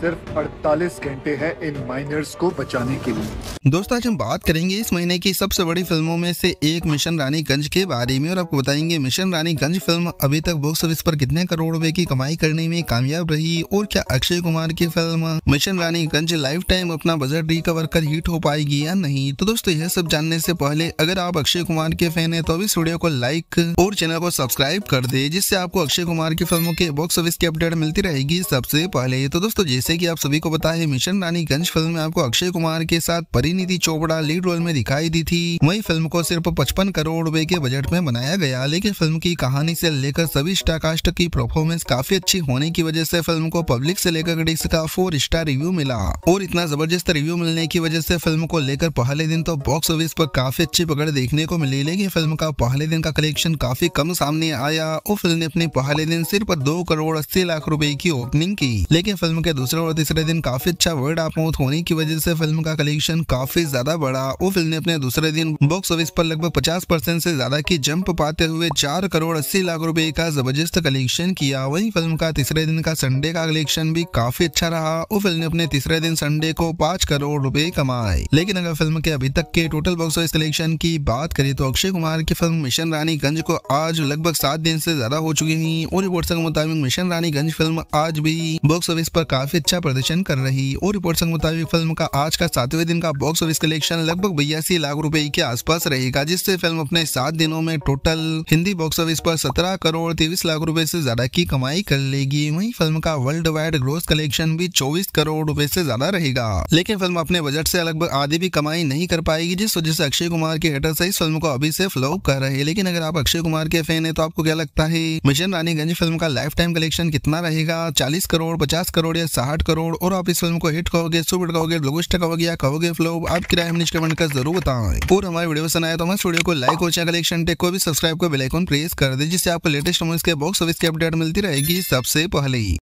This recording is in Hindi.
सिर्फ 48 घंटे हैं इन माइनर्स को बचाने के लिए दोस्तों आज हम बात करेंगे इस महीने की सबसे बड़ी फिल्मों में से एक मिशन गंज के बारे में और आपको बताएंगे मिशन रानी गंज फिल्म अभी तक बॉक्स ऑफिस पर कितने करोड़ रुपए की कमाई करने में कामयाब रही और क्या अक्षय कुमार की film mission Raniganj lifetime अपना बजट रिकवर कर हिट हो पाएगी या नहीं तो दोस्तों यह सब जानने से पहले अगर आप अक्षय कुमार के फैन है तो अभी वीडियो को लाइक और चैनल को सब्सक्राइब कर दे जिससे आपको अक्षय कुमार की फिल्मों के बॉक्स ऑफिस की अपडेट मिलती रहेगी सबसे पहले तो दोस्तों जैसे जैसे कि आप सभी को बताए है मिशन रानीगंज फिल्म में आपको अक्षय कुमार के साथ परिणीति चोपड़ा लीड रोल में दिखाई दी थी वही फिल्म को सिर्फ पचपन करोड़ रूपए के बजट में बनाया गया लेकिन फिल्म की कहानी से लेकर सभी स्टारकास्ट की परफॉर्मेंस काफी अच्छी होने की वजह से फिल्म को पब्लिक से लेकर क्रिटिक्स का फोर स्टार रिव्यू मिला और इतना जबरदस्त रिव्यू मिलने की वजह से फिल्म को लेकर पहले दिन तो बॉक्स ऑफिस पर काफी अच्छी पकड़ देखने को मिली लेकिन फिल्म का पहले दिन का कलेक्शन काफी कम सामने आया और फिल्म ने अपने पहले दिन सिर्फ दो करोड़ अस्सी लाख रूपए की ओपनिंग की लेकिन फिल्म के दूसरे दूसरे और तीसरे दिन काफ़ी अच्छा वर्ड आउट होने की वजह से फिल्म का कलेक्शन काफ़ी ज़्यादा बढ़ा और फिल्म ने अपने दूसरे दिन बॉक्स ऑफिस पर लगभग पचास परसेंट से ज़्यादा की जंप पाते हुए चार करोड़ अस्सी लाख रुपए का जबरदस्त कलेक्शन किया वही फिल्म का तीसरे दिन का संडे का कलेक्शन भी काफ़ी अच्छा रहा और फिल्म ने अपने तीसरे दिन संडे को पाँच करोड़ रूपए कमाए लेकिन अगर फिल्म के अभी तक के टोटल बॉक्स ऑफिस कलेक्शन की बात करें तो अक्षय कुमार की फिल्म मिशन रानी गंज को आज लगभग सात दिन से ज्यादा हो चुकी थी और रिपोर्ट के मुताबिक मिशन रानी गंज फिल्म आज भी बॉक्स ऑफिस पर काफी अच्छा प्रदर्शन कर रही और रिपोर्ट के मुताबिक फिल्म का आज का सातवें दिन का बॉक्स ऑफिस कलेक्शन लगभग बयासी लाख रुपए के आसपास रहेगा जिससे फिल्म अपने सात दिनों में टोटल हिंदी बॉक्स ऑफिस पर सत्रह करोड़ तेईस लाख रूपए ऐसी ज्यादा की कमाई कर लेगी वही फिल्म का वर्ल्ड वाइड ग्रोस कलेक्शन भी चौबीस करोड़ रूपए ऐसी ज्यादा रहेगा लेकिन फिल्म अपने बजट ऐसी लगभग आधी भी कमाई नहीं कर पाएगी जिस वजह से अक्षय कुमार के हेटर इस फिल्म को अभी से फ्लॉप कर रहे हैं लेकिन अगर आप अक्षय कुमार के फैन है तो आपको क्या लगता है मिशन रानीगंज फिल्म का लाइफ टाइम कलेक्शन कितना रहेगा चालीस करोड़ पचास करोड़ या साठ आठ करोड़ और आप इस फिल्म को हिट कहोगे सुपर कहोगे ब्लॉगस्ट कहोगे या कहोगे फ्लो आप किराए हमने कमेंट कर जरूर बताएं और हमारे वीडियो पसंद आया तो हमारे वीडियो को लाइक और चैनल कलेक्शन टेक को भी सब्सक्राइब कर बेलाइकॉन प्रेस कर दे जिससे आपको लेटेस्ट मूवीज के बॉक्स ऑफिस की अपडेट मिलती रहेगी सबसे पहले